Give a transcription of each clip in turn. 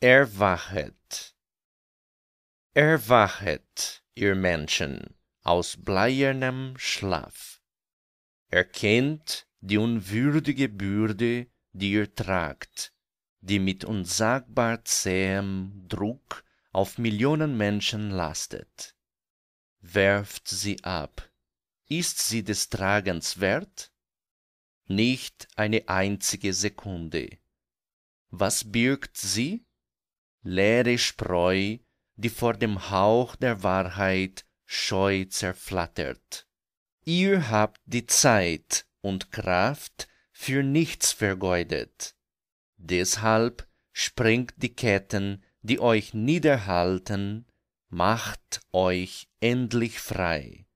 Erwachet. Erwachet, ihr Menschen, aus bleiernem Schlaf. Erkennt die unwürdige Bürde, die ihr tragt, die mit unsagbar zähem Druck auf Millionen Menschen lastet. Werft sie ab. Ist sie des Tragens wert? Nicht eine einzige Sekunde. Was birgt sie? leere spreu die vor dem hauch der wahrheit scheu zerflattert ihr habt die zeit und kraft für nichts vergeudet deshalb sprengt die ketten die euch niederhalten macht euch endlich frei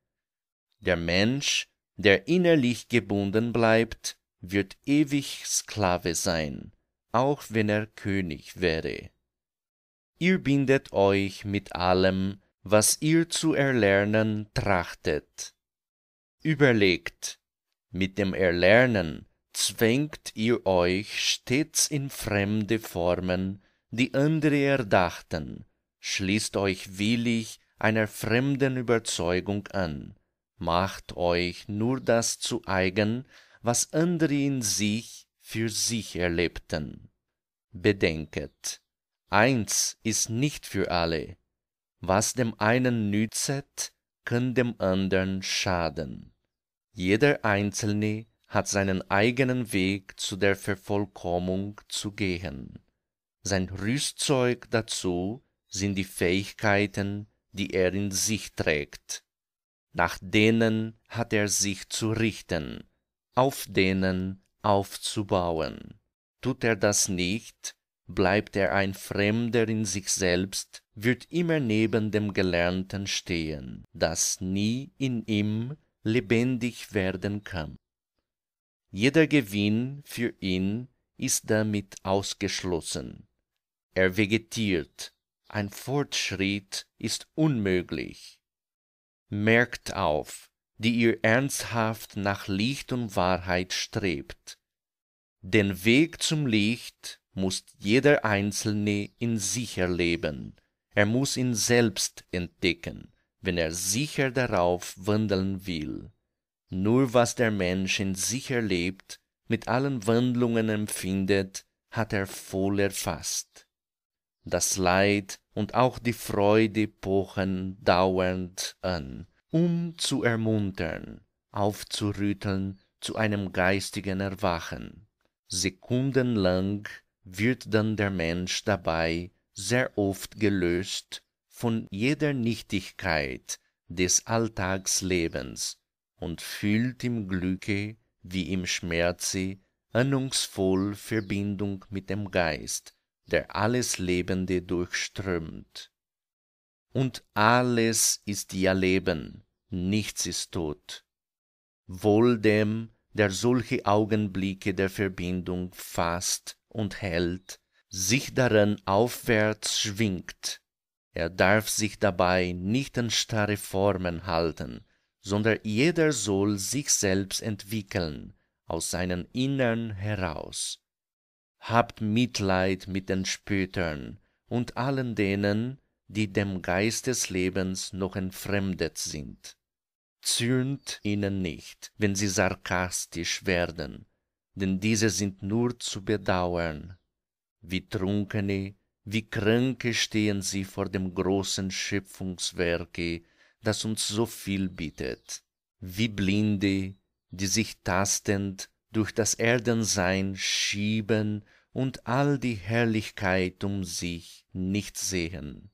der mensch der innerlich gebunden bleibt wird ewig sklave sein auch wenn er könig wäre ihr bindet euch mit allem, was ihr zu erlernen trachtet. Überlegt, mit dem Erlernen zwängt ihr euch stets in fremde Formen, die andere erdachten, schließt euch willig einer fremden Überzeugung an, macht euch nur das zu eigen, was andere in sich für sich erlebten. Bedenket, eins ist nicht für alle. Was dem einen nützet, kann dem andern schaden. Jeder Einzelne hat seinen eigenen Weg zu der Vervollkommung zu gehen. Sein Rüstzeug dazu sind die Fähigkeiten, die er in sich trägt. Nach denen hat er sich zu richten, auf denen aufzubauen. Tut er das nicht, bleibt er ein Fremder in sich selbst, wird immer neben dem Gelernten stehen, das nie in ihm lebendig werden kann. Jeder Gewinn für ihn ist damit ausgeschlossen. Er vegetiert, ein Fortschritt ist unmöglich. Merkt auf, die ihr ernsthaft nach Licht und Wahrheit strebt. Den Weg zum Licht muss jeder Einzelne in sicher leben. Er muss ihn selbst entdecken, wenn er sicher darauf wandeln will. Nur was der Mensch in sich erlebt, mit allen Wandlungen empfindet, hat er voll erfasst. Das Leid und auch die Freude pochen dauernd an, um zu ermuntern, aufzurütteln zu einem geistigen Erwachen. Sekundenlang wird dann der Mensch dabei sehr oft gelöst von jeder Nichtigkeit des Alltagslebens und fühlt im Glücke wie im Schmerze ahnungsvoll Verbindung mit dem Geist, der alles Lebende durchströmt. Und alles ist ja Leben, nichts ist tot. Wohl dem, der solche Augenblicke der Verbindung fasst und hält, sich darin aufwärts schwingt. Er darf sich dabei nicht an starre Formen halten, sondern jeder soll sich selbst entwickeln, aus seinem Innern heraus. Habt Mitleid mit den Spötern und allen denen, die dem Geist des Lebens noch entfremdet sind. Zürnt ihnen nicht, wenn sie sarkastisch werden denn diese sind nur zu bedauern. Wie Trunkene, wie Kranke stehen sie vor dem großen Schöpfungswerke, das uns so viel bietet. Wie Blinde, die sich tastend durch das Erdensein schieben und all die Herrlichkeit um sich nicht sehen.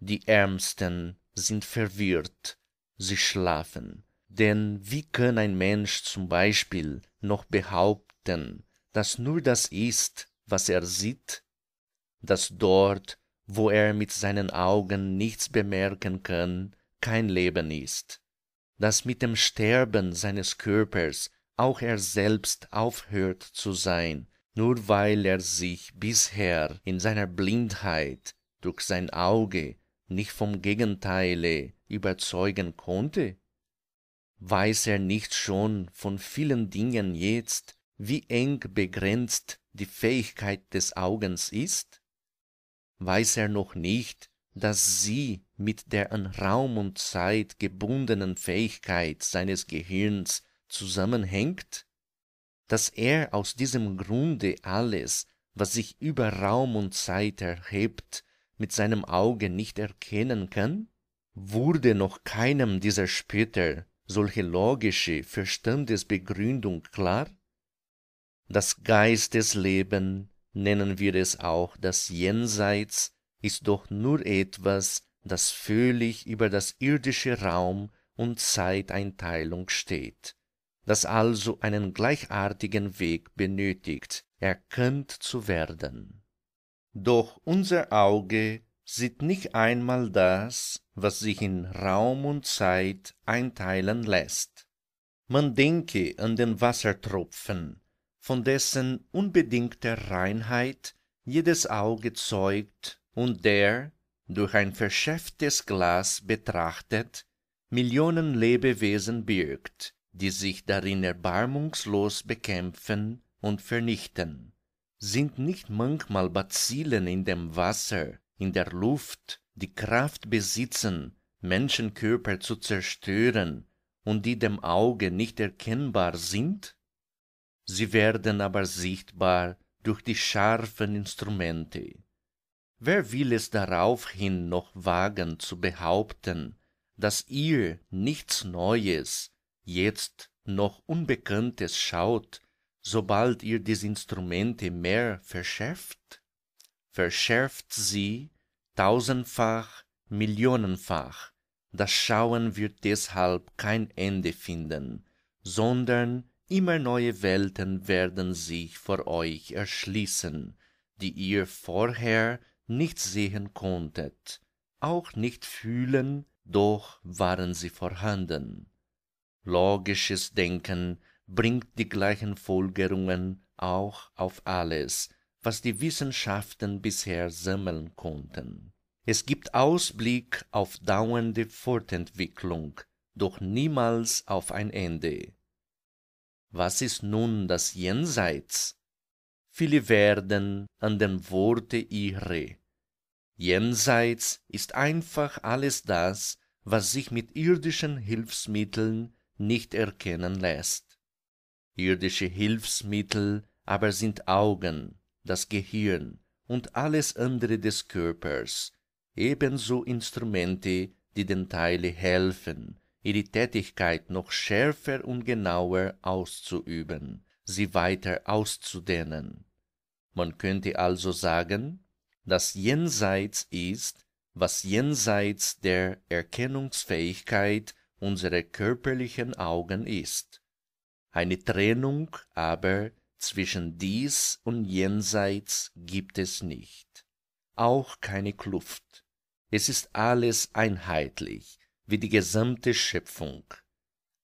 Die Ärmsten sind verwirrt, sie schlafen, denn wie kann ein Mensch zum Beispiel noch behaupten, dass nur das ist, was er sieht, dass dort, wo er mit seinen Augen nichts bemerken kann, kein Leben ist, dass mit dem Sterben seines Körpers auch er selbst aufhört zu sein, nur weil er sich bisher in seiner Blindheit durch sein Auge nicht vom Gegenteile überzeugen konnte? weiß er nicht schon von vielen Dingen jetzt, wie eng begrenzt die Fähigkeit des Augens ist? Weiß er noch nicht, dass sie mit der an Raum und Zeit gebundenen Fähigkeit seines Gehirns zusammenhängt? Dass er aus diesem Grunde alles, was sich über Raum und Zeit erhebt, mit seinem Auge nicht erkennen kann? Wurde noch keinem dieser später solche logische Verstandesbegründung klar? Das Geistesleben, nennen wir es auch das Jenseits, ist doch nur etwas, das völlig über das irdische Raum und Zeiteinteilung steht, das also einen gleichartigen Weg benötigt, erkannt zu werden. Doch unser Auge sieht nicht einmal das, was sich in Raum und Zeit einteilen lässt. Man denke an den Wassertropfen, von dessen unbedingter Reinheit jedes Auge zeugt und der, durch ein verschäftes Glas betrachtet, Millionen Lebewesen birgt, die sich darin erbarmungslos bekämpfen und vernichten. Sind nicht manchmal Bazillen in dem Wasser, in der Luft die Kraft besitzen, Menschenkörper zu zerstören und die dem Auge nicht erkennbar sind? Sie werden aber sichtbar durch die scharfen Instrumente. Wer will es daraufhin noch wagen zu behaupten, dass ihr nichts Neues, jetzt noch Unbekanntes schaut, sobald ihr diese Instrumente mehr verschärft? Verschärft sie tausendfach, millionenfach, das Schauen wird deshalb kein Ende finden, sondern immer neue Welten werden sich vor euch erschließen, die ihr vorher nicht sehen konntet, auch nicht fühlen, doch waren sie vorhanden. Logisches Denken bringt die gleichen Folgerungen auch auf alles, was die Wissenschaften bisher sammeln konnten. Es gibt Ausblick auf dauernde Fortentwicklung, doch niemals auf ein Ende. Was ist nun das Jenseits? Viele werden an dem Worte irre. Jenseits ist einfach alles das, was sich mit irdischen Hilfsmitteln nicht erkennen lässt. Irdische Hilfsmittel aber sind Augen, das Gehirn und alles andere des Körpers, ebenso Instrumente, die den Teile helfen, ihre Tätigkeit noch schärfer und genauer auszuüben, sie weiter auszudehnen. Man könnte also sagen, dass jenseits ist, was jenseits der Erkennungsfähigkeit unserer körperlichen Augen ist. Eine Trennung aber zwischen dies und jenseits gibt es nicht, auch keine Kluft. Es ist alles einheitlich, wie die gesamte Schöpfung.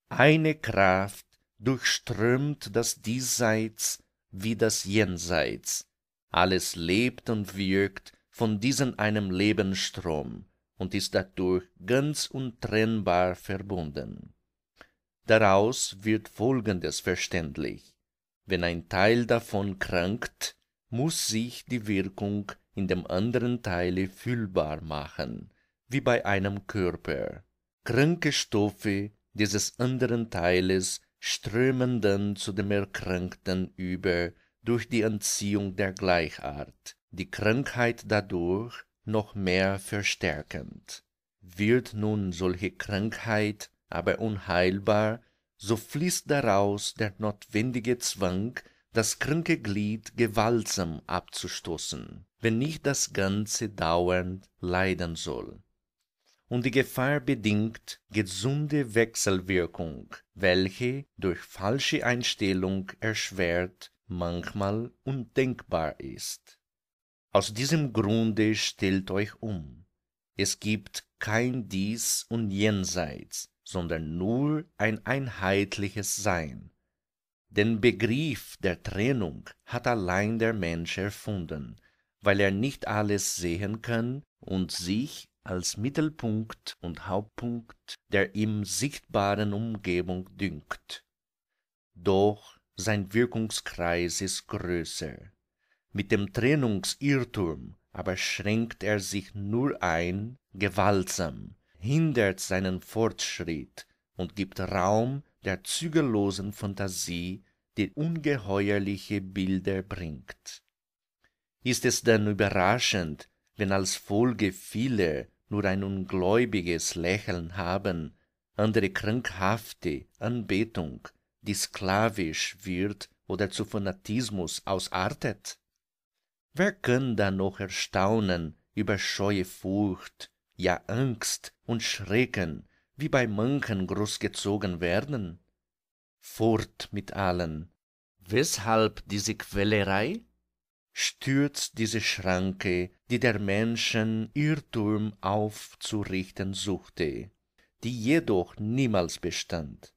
Eine Kraft durchströmt das Diesseits wie das Jenseits. Alles lebt und wirkt von diesem einem Lebensstrom und ist dadurch ganz untrennbar verbunden. Daraus wird Folgendes verständlich. Wenn ein Teil davon krankt, muss sich die Wirkung in dem anderen Teile fühlbar machen, wie bei einem Körper. Kranke Stoffe dieses anderen Teiles strömen dann zu dem Erkrankten über durch die Anziehung der Gleichart, die Krankheit dadurch noch mehr verstärkend. Wird nun solche Krankheit aber unheilbar, so fließt daraus der notwendige zwang das kranke glied gewaltsam abzustoßen wenn nicht das ganze dauernd leiden soll und die gefahr bedingt gesunde wechselwirkung welche durch falsche einstellung erschwert manchmal undenkbar ist aus diesem grunde stellt euch um es gibt kein dies und jenseits sondern nur ein einheitliches Sein. Den Begriff der Trennung hat allein der Mensch erfunden, weil er nicht alles sehen kann und sich als Mittelpunkt und Hauptpunkt der ihm sichtbaren Umgebung dünkt. Doch sein Wirkungskreis ist größer. Mit dem Trennungsirrtum aber schränkt er sich nur ein, gewaltsam hindert seinen fortschritt und gibt raum der zügellosen phantasie die ungeheuerliche bilder bringt ist es denn überraschend wenn als folge viele nur ein ungläubiges lächeln haben andere krankhafte anbetung die sklavisch wird oder zu fanatismus ausartet wer kann da noch erstaunen über scheue furcht ja angst und schrecken wie bei manchen großgezogen werden fort mit allen weshalb diese quälerei stürzt diese schranke die der menschen irrtum aufzurichten suchte die jedoch niemals bestand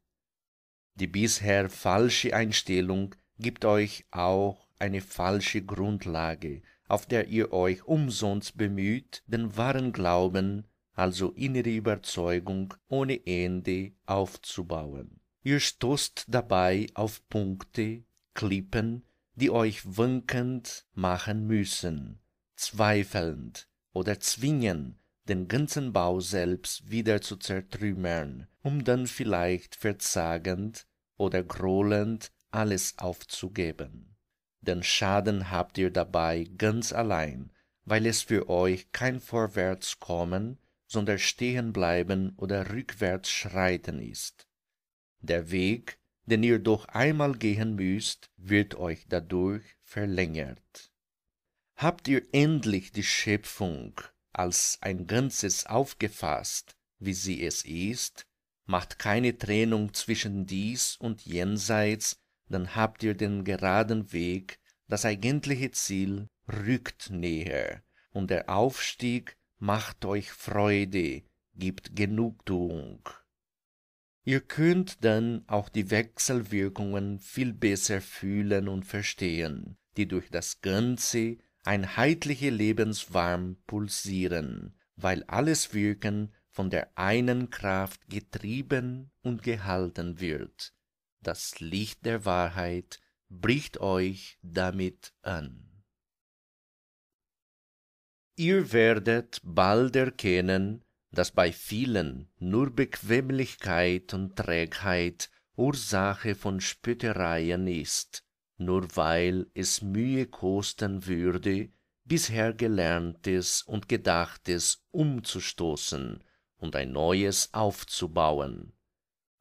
die bisher falsche einstellung gibt euch auch eine falsche grundlage auf der ihr euch umsonst bemüht den wahren glauben also innere Überzeugung ohne Ende aufzubauen. Ihr stoßt dabei auf Punkte, Klippen, die euch wankend machen müssen, zweifelnd oder zwingen, den ganzen Bau selbst wieder zu zertrümmern, um dann vielleicht verzagend oder grollend alles aufzugeben. Den Schaden habt ihr dabei ganz allein, weil es für euch kein Vorwärtskommen sondern Stehenbleiben oder Rückwärtsschreiten ist. Der Weg, den ihr doch einmal gehen müsst, wird euch dadurch verlängert. Habt ihr endlich die Schöpfung als ein Ganzes aufgefasst, wie sie es ist, macht keine Trennung zwischen dies und jenseits, dann habt ihr den geraden Weg, das eigentliche Ziel rückt näher, und der Aufstieg macht euch Freude, gibt Genugtuung. Ihr könnt dann auch die Wechselwirkungen viel besser fühlen und verstehen, die durch das ganze einheitliche Lebenswarm pulsieren, weil alles Wirken von der einen Kraft getrieben und gehalten wird. Das Licht der Wahrheit bricht euch damit an ihr werdet bald erkennen dass bei vielen nur bequemlichkeit und trägheit ursache von spöttereien ist nur weil es mühe kosten würde bisher gelerntes und gedachtes umzustoßen und ein neues aufzubauen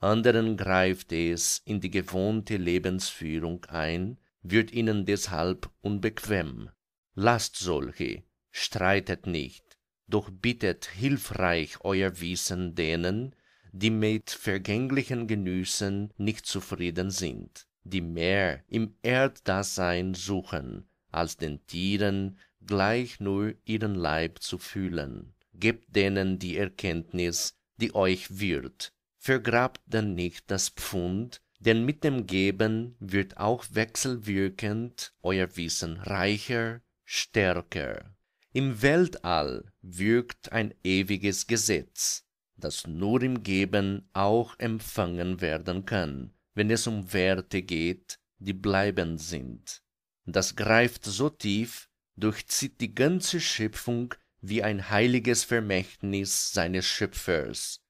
anderen greift es in die gewohnte lebensführung ein wird ihnen deshalb unbequem Lasst solche streitet nicht doch bittet hilfreich euer wissen denen die mit vergänglichen genüssen nicht zufrieden sind die mehr im erddasein suchen als den tieren gleich nur ihren leib zu fühlen gebt denen die erkenntnis die euch wird vergrabt dann nicht das pfund denn mit dem geben wird auch wechselwirkend euer wissen reicher stärker im Weltall wirkt ein ewiges Gesetz, das nur im Geben auch empfangen werden kann, wenn es um Werte geht, die bleibend sind. Das greift so tief, durchzieht die ganze Schöpfung wie ein heiliges Vermächtnis seines Schöpfers.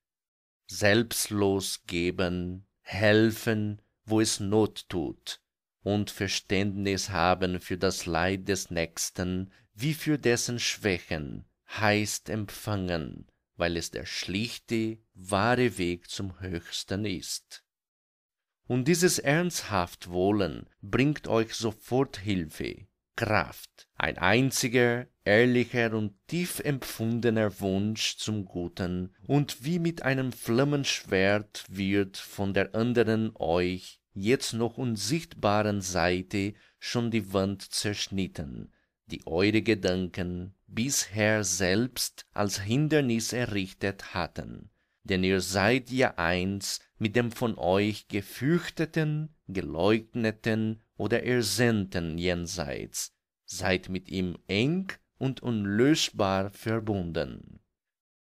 Selbstlos geben, helfen, wo es Not tut, und Verständnis haben für das Leid des Nächsten, wie für dessen Schwächen heißt empfangen, weil es der schlichte, wahre Weg zum Höchsten ist. Und dieses ernsthaft Wollen bringt euch sofort Hilfe, Kraft, ein einziger, ehrlicher und tief empfundener Wunsch zum Guten, und wie mit einem Flammenschwert wird von der anderen euch jetzt noch unsichtbaren Seite schon die Wand zerschnitten, die eure Gedanken bisher selbst als Hindernis errichtet hatten, denn ihr seid ja eins mit dem von euch gefürchteten, geleugneten oder ersehnten Jenseits, seid mit ihm eng und unlösbar verbunden.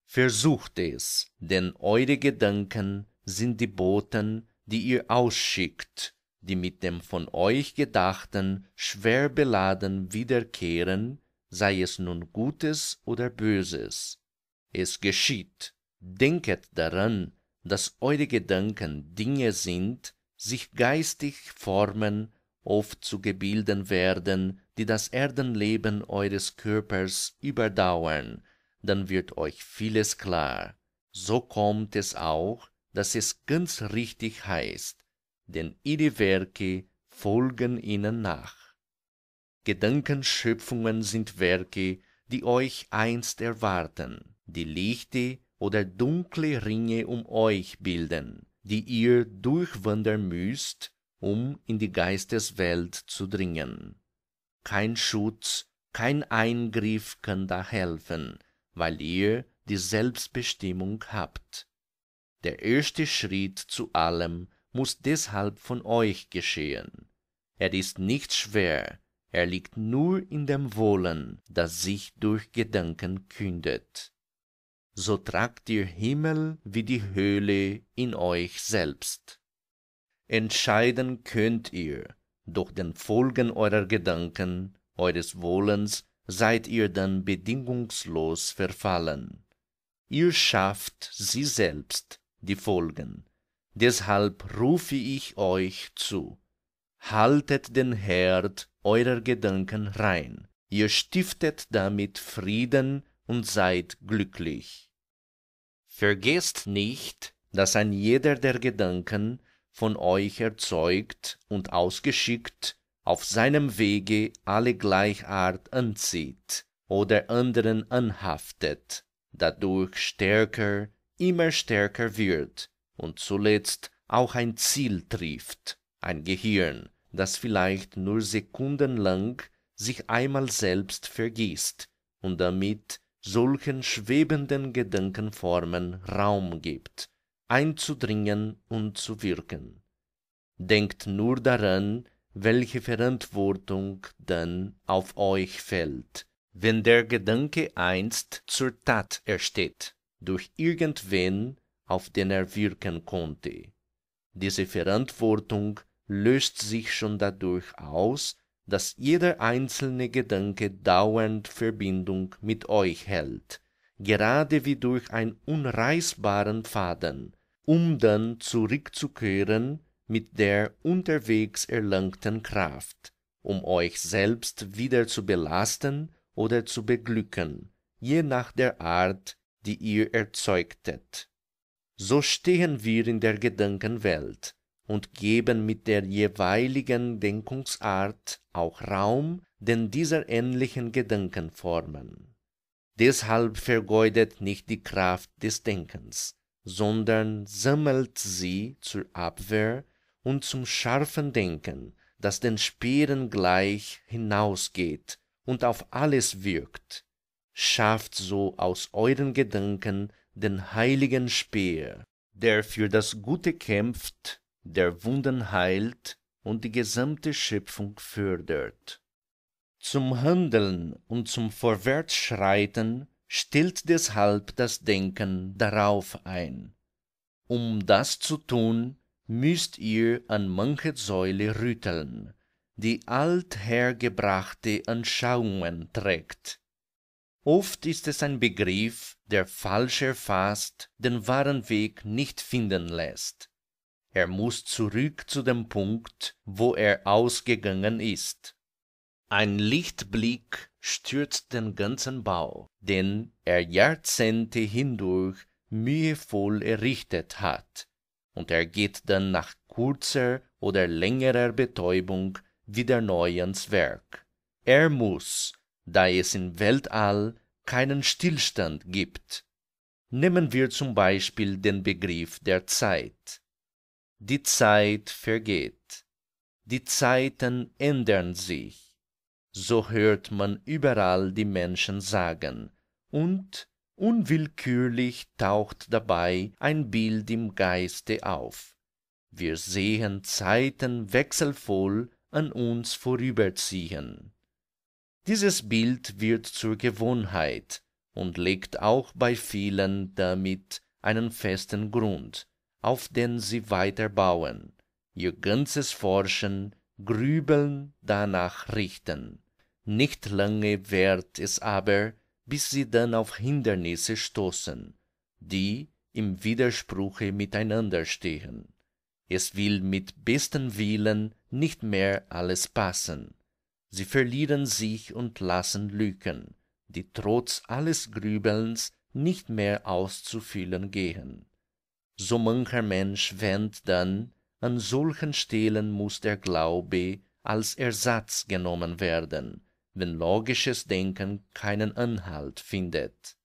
Versucht es, denn eure Gedanken sind die Boten, die ihr ausschickt, die mit dem von euch Gedachten schwer beladen wiederkehren, sei es nun Gutes oder Böses. Es geschieht. Denket daran, dass eure Gedanken Dinge sind, sich geistig formen, oft zu Gebilden werden, die das Erdenleben eures Körpers überdauern, dann wird euch vieles klar. So kommt es auch, dass es ganz richtig heißt, denn ihre Werke folgen ihnen nach. Gedankenschöpfungen sind Werke, die euch einst erwarten, die lichte oder dunkle Ringe um euch bilden, die ihr durchwandern müsst, um in die Geisteswelt zu dringen. Kein Schutz, kein Eingriff kann da helfen, weil ihr die Selbstbestimmung habt. Der erste Schritt zu allem muss deshalb von euch geschehen. Er ist nicht schwer, er liegt nur in dem Wohlen, das sich durch Gedanken kündet. So tragt ihr Himmel wie die Höhle in euch selbst. Entscheiden könnt ihr, doch den Folgen eurer Gedanken, eures Wohlens, seid ihr dann bedingungslos verfallen. Ihr schafft sie selbst, die Folgen, deshalb rufe ich euch zu haltet den herd eurer gedanken rein ihr stiftet damit frieden und seid glücklich Vergesst nicht dass ein jeder der gedanken von euch erzeugt und ausgeschickt auf seinem wege alle Gleichart anzieht oder anderen anhaftet dadurch stärker immer stärker wird und zuletzt auch ein Ziel trifft, ein Gehirn, das vielleicht nur sekundenlang sich einmal selbst vergisst und damit solchen schwebenden Gedankenformen Raum gibt, einzudringen und zu wirken. Denkt nur daran, welche Verantwortung dann auf euch fällt, wenn der Gedanke einst zur Tat ersteht, durch irgendwen auf den er wirken konnte. Diese Verantwortung löst sich schon dadurch aus, dass jeder einzelne Gedanke dauernd Verbindung mit euch hält, gerade wie durch einen unreißbaren Faden, um dann zurückzukehren mit der unterwegs erlangten Kraft, um euch selbst wieder zu belasten oder zu beglücken, je nach der Art, die ihr erzeugtet so stehen wir in der Gedankenwelt und geben mit der jeweiligen Denkungsart auch Raum den dieser ähnlichen Gedankenformen. Deshalb vergeudet nicht die Kraft des Denkens, sondern sammelt sie zur Abwehr und zum scharfen Denken, das den Speeren gleich hinausgeht und auf alles wirkt. Schafft so aus euren Gedanken den heiligen Speer, der für das Gute kämpft, der Wunden heilt und die gesamte Schöpfung fördert. Zum Handeln und zum Vorwärtsschreiten stellt deshalb das Denken darauf ein. Um das zu tun, müsst ihr an manche Säule rütteln, die althergebrachte Anschauungen trägt oft ist es ein begriff der falsch erfasst, den wahren weg nicht finden lässt. er muss zurück zu dem punkt wo er ausgegangen ist ein lichtblick stürzt den ganzen bau den er jahrzehnte hindurch mühevoll errichtet hat und er geht dann nach kurzer oder längerer betäubung wieder neu ans werk er muss, da es im Weltall keinen Stillstand gibt. Nehmen wir zum Beispiel den Begriff der Zeit. Die Zeit vergeht. Die Zeiten ändern sich. So hört man überall die Menschen sagen, und unwillkürlich taucht dabei ein Bild im Geiste auf. Wir sehen Zeiten wechselvoll an uns vorüberziehen. Dieses Bild wird zur Gewohnheit und legt auch bei vielen damit einen festen Grund, auf den sie weiter bauen, ihr ganzes Forschen, Grübeln danach richten. Nicht lange währt es aber, bis sie dann auf Hindernisse stoßen, die im Widerspruche miteinander stehen. Es will mit bestem Willen nicht mehr alles passen sie verlieren sich und lassen lücken die trotz alles grübelns nicht mehr auszufüllen gehen so mancher mensch wähnt dann an solchen stellen muß der glaube als ersatz genommen werden wenn logisches denken keinen anhalt findet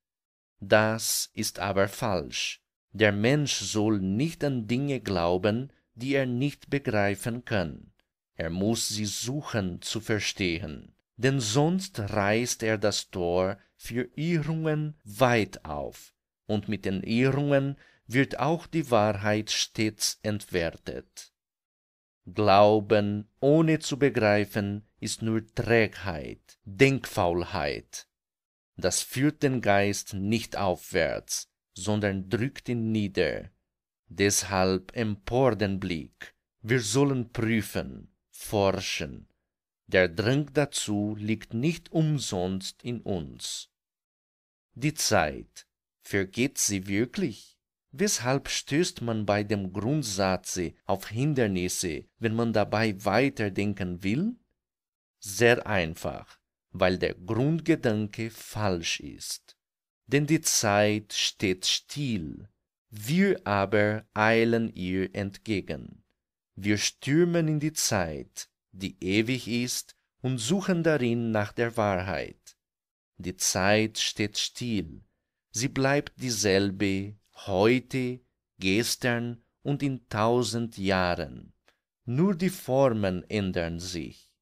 das ist aber falsch der mensch soll nicht an dinge glauben die er nicht begreifen kann er muß sie suchen zu verstehen denn sonst reißt er das tor für irrungen weit auf und mit den irrungen wird auch die wahrheit stets entwertet glauben ohne zu begreifen ist nur trägheit denkfaulheit das führt den geist nicht aufwärts sondern drückt ihn nieder deshalb empor den blick wir sollen prüfen forschen. Der Drang dazu liegt nicht umsonst in uns. Die Zeit, vergeht sie wirklich? Weshalb stößt man bei dem Grundsatze auf Hindernisse, wenn man dabei weiterdenken will? Sehr einfach, weil der Grundgedanke falsch ist. Denn die Zeit steht still, wir aber eilen ihr entgegen wir stürmen in die Zeit, die ewig ist, und suchen darin nach der Wahrheit. Die Zeit steht still, sie bleibt dieselbe heute, gestern und in tausend Jahren. Nur die Formen ändern sich.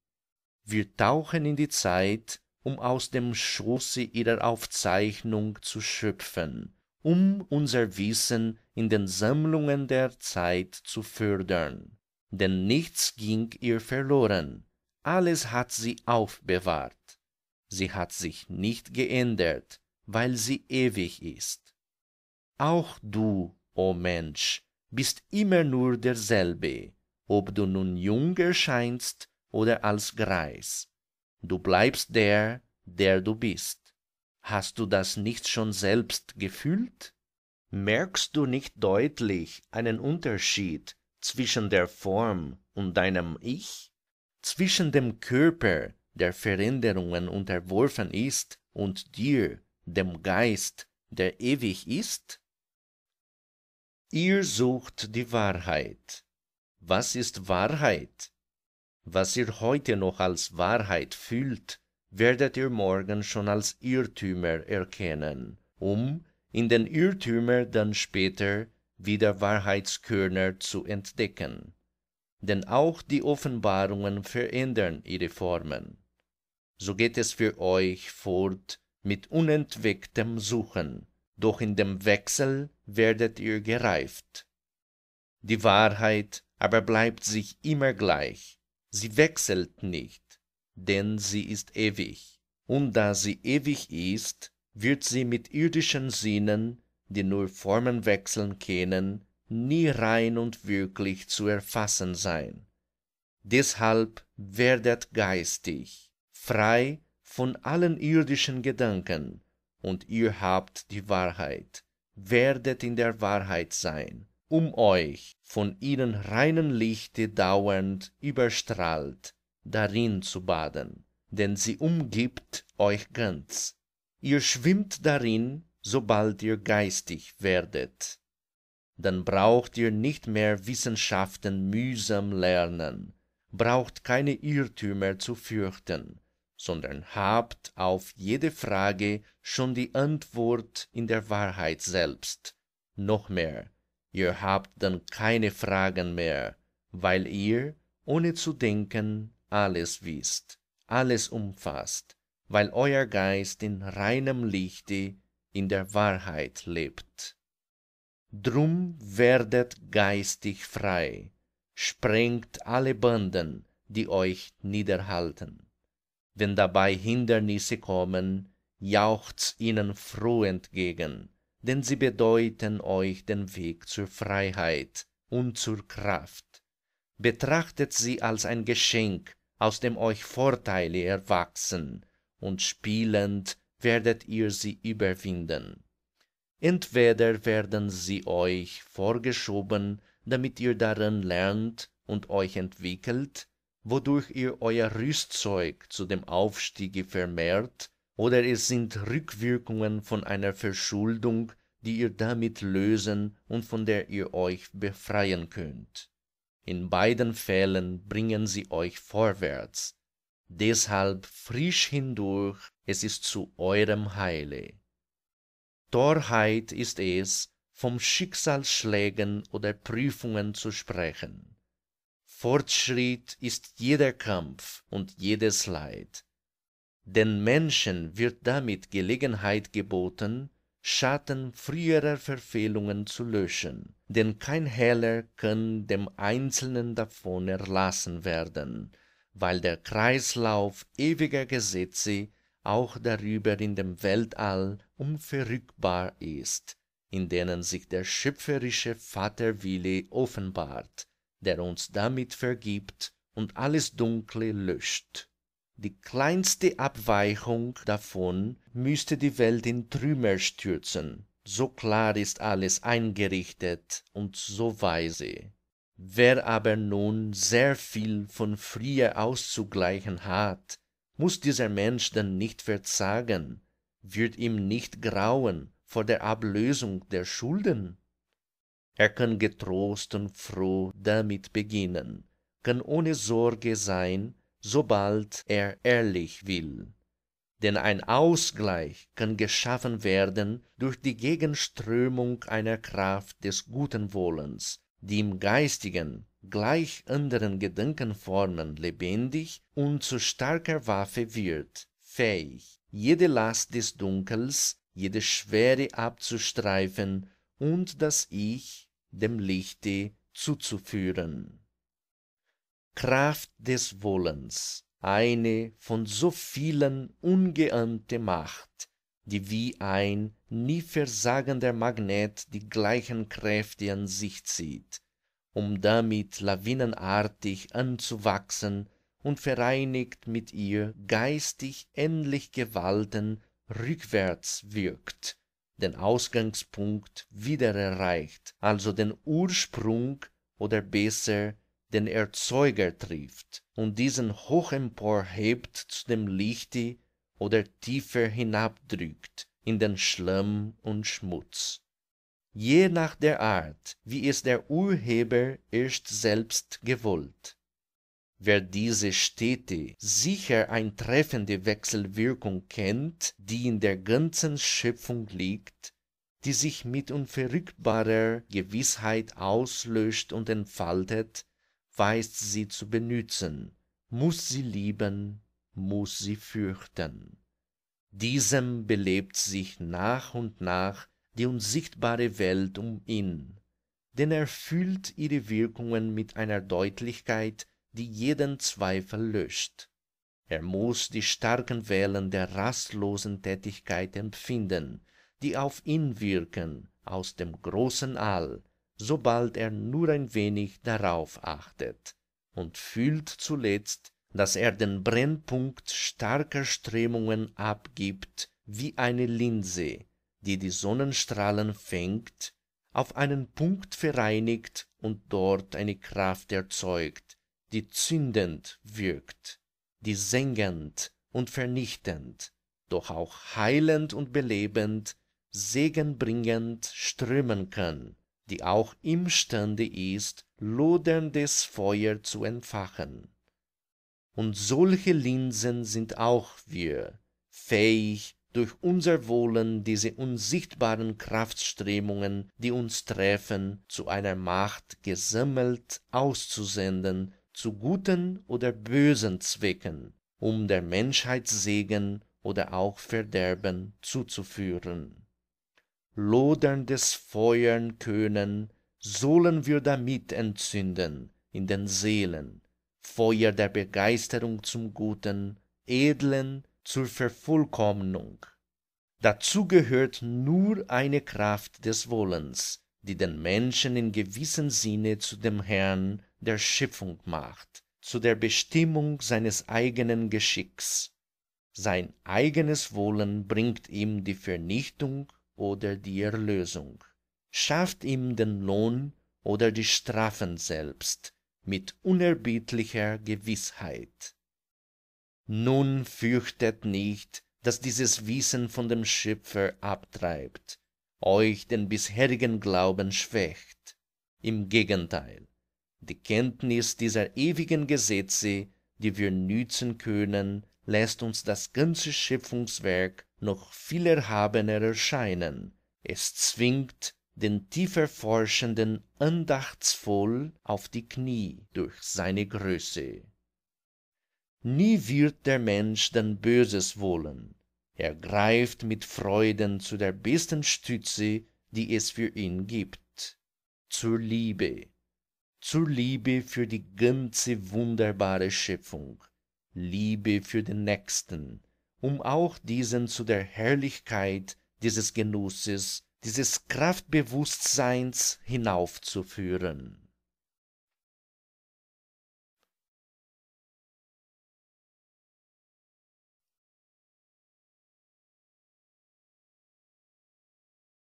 Wir tauchen in die Zeit, um aus dem Schoße ihrer Aufzeichnung zu schöpfen, um unser Wissen in den Sammlungen der Zeit zu fördern denn nichts ging ihr verloren, alles hat sie aufbewahrt. Sie hat sich nicht geändert, weil sie ewig ist. Auch du, o oh Mensch, bist immer nur derselbe, ob du nun jung erscheinst oder als Greis. Du bleibst der, der du bist. Hast du das nicht schon selbst gefühlt? Merkst du nicht deutlich einen Unterschied zwischen der Form und deinem Ich, zwischen dem Körper, der Veränderungen unterworfen ist, und dir, dem Geist, der ewig ist? Ihr sucht die Wahrheit. Was ist Wahrheit? Was ihr heute noch als Wahrheit fühlt, werdet ihr morgen schon als Irrtümer erkennen, um in den Irrtümer dann später wieder Wahrheitskörner zu entdecken. Denn auch die Offenbarungen verändern ihre Formen. So geht es für euch fort mit unentwecktem Suchen, doch in dem Wechsel werdet ihr gereift. Die Wahrheit aber bleibt sich immer gleich, sie wechselt nicht, denn sie ist ewig. Und da sie ewig ist, wird sie mit irdischen Sinnen die nur Formen wechseln können, nie rein und wirklich zu erfassen sein. Deshalb werdet geistig, frei von allen irdischen Gedanken, und ihr habt die Wahrheit, werdet in der Wahrheit sein, um euch von ihren reinen Lichte dauernd überstrahlt, darin zu baden, denn sie umgibt euch ganz. Ihr schwimmt darin sobald ihr geistig werdet. Dann braucht ihr nicht mehr Wissenschaften mühsam lernen, braucht keine Irrtümer zu fürchten, sondern habt auf jede Frage schon die Antwort in der Wahrheit selbst. Noch mehr, ihr habt dann keine Fragen mehr, weil ihr, ohne zu denken, alles wisst, alles umfasst, weil euer Geist in reinem Lichte in der Wahrheit lebt. Drum werdet geistig frei, sprengt alle Banden, die euch niederhalten. Wenn dabei Hindernisse kommen, jauchzt ihnen froh entgegen, denn sie bedeuten euch den Weg zur Freiheit und zur Kraft. Betrachtet sie als ein Geschenk, aus dem euch Vorteile erwachsen, und spielend werdet ihr sie überwinden. Entweder werden sie euch vorgeschoben, damit ihr darin lernt und euch entwickelt, wodurch ihr euer Rüstzeug zu dem Aufstiege vermehrt, oder es sind Rückwirkungen von einer Verschuldung, die ihr damit lösen und von der ihr euch befreien könnt. In beiden Fällen bringen sie euch vorwärts, deshalb frisch hindurch es ist zu eurem heile torheit ist es von schicksalsschlägen oder prüfungen zu sprechen fortschritt ist jeder kampf und jedes leid den menschen wird damit gelegenheit geboten schatten früherer verfehlungen zu löschen denn kein heller kann dem einzelnen davon erlassen werden weil der kreislauf ewiger gesetze auch darüber in dem weltall unverrückbar ist in denen sich der schöpferische vaterwille offenbart der uns damit vergibt und alles dunkle löscht die kleinste abweichung davon müßte die welt in trümmer stürzen so klar ist alles eingerichtet und so weise wer aber nun sehr viel von früher auszugleichen hat muß dieser mensch denn nicht verzagen wird ihm nicht grauen vor der ablösung der schulden er kann getrost und froh damit beginnen kann ohne sorge sein sobald er ehrlich will denn ein ausgleich kann geschaffen werden durch die gegenströmung einer kraft des guten wollens die im geistigen gleich anderen gedankenformen lebendig und zu starker waffe wird fähig jede last des dunkels jede schwere abzustreifen und das ich dem lichte zuzuführen kraft des wollens eine von so vielen ungeahnte macht die wie ein nie versagender magnet die gleichen kräfte an sich zieht um damit lawinenartig anzuwachsen und vereinigt mit ihr geistig ähnlich gewalten rückwärts wirkt den ausgangspunkt wieder erreicht also den ursprung oder besser den erzeuger trifft und diesen hoch emporhebt zu dem lichte oder tiefer hinabdrückt in den schlamm und schmutz je nach der art wie es der urheber erst selbst gewollt wer diese stete sicher eine treffende wechselwirkung kennt die in der ganzen schöpfung liegt die sich mit unverrückbarer Gewissheit auslöscht und entfaltet weiß sie zu benützen muß sie lieben muß sie fürchten. Diesem belebt sich nach und nach die unsichtbare Welt um ihn, denn er fühlt ihre Wirkungen mit einer Deutlichkeit, die jeden Zweifel löscht. Er muß die starken Wellen der rastlosen Tätigkeit empfinden, die auf ihn wirken aus dem großen All, sobald er nur ein wenig darauf achtet, und fühlt zuletzt dass er den Brennpunkt starker Strömungen abgibt wie eine Linse, die die Sonnenstrahlen fängt, auf einen Punkt vereinigt und dort eine Kraft erzeugt, die zündend wirkt, die sengend und vernichtend, doch auch heilend und belebend, segenbringend strömen kann, die auch imstande ist, loderndes Feuer zu entfachen und solche linsen sind auch wir fähig durch unser Wohlen diese unsichtbaren kraftströmungen die uns treffen zu einer macht gesammelt auszusenden zu guten oder bösen zwecken um der menschheit segen oder auch verderben zuzuführen loderndes Feuern können sollen wir damit entzünden in den seelen Feuer der Begeisterung zum Guten, Edlen, zur Vervollkommnung. Dazu gehört nur eine Kraft des Wollens, die den Menschen in gewissem Sinne zu dem Herrn der Schöpfung macht, zu der Bestimmung seines eigenen Geschicks. Sein eigenes Wollen bringt ihm die Vernichtung oder die Erlösung, schafft ihm den Lohn oder die Strafen selbst, mit unerbittlicher Gewissheit. nun fürchtet nicht dass dieses wissen von dem schöpfer abtreibt euch den bisherigen glauben schwächt im gegenteil die kenntnis dieser ewigen gesetze die wir nützen können lässt uns das ganze schöpfungswerk noch viel erhabener erscheinen es zwingt den tieferforschenden andachtsvoll auf die knie durch seine größe nie wird der mensch dann böses wollen er greift mit freuden zu der besten stütze die es für ihn gibt zur liebe zur liebe für die ganze wunderbare schöpfung liebe für den nächsten um auch diesen zu der herrlichkeit dieses genusses dieses Kraftbewusstseins hinaufzuführen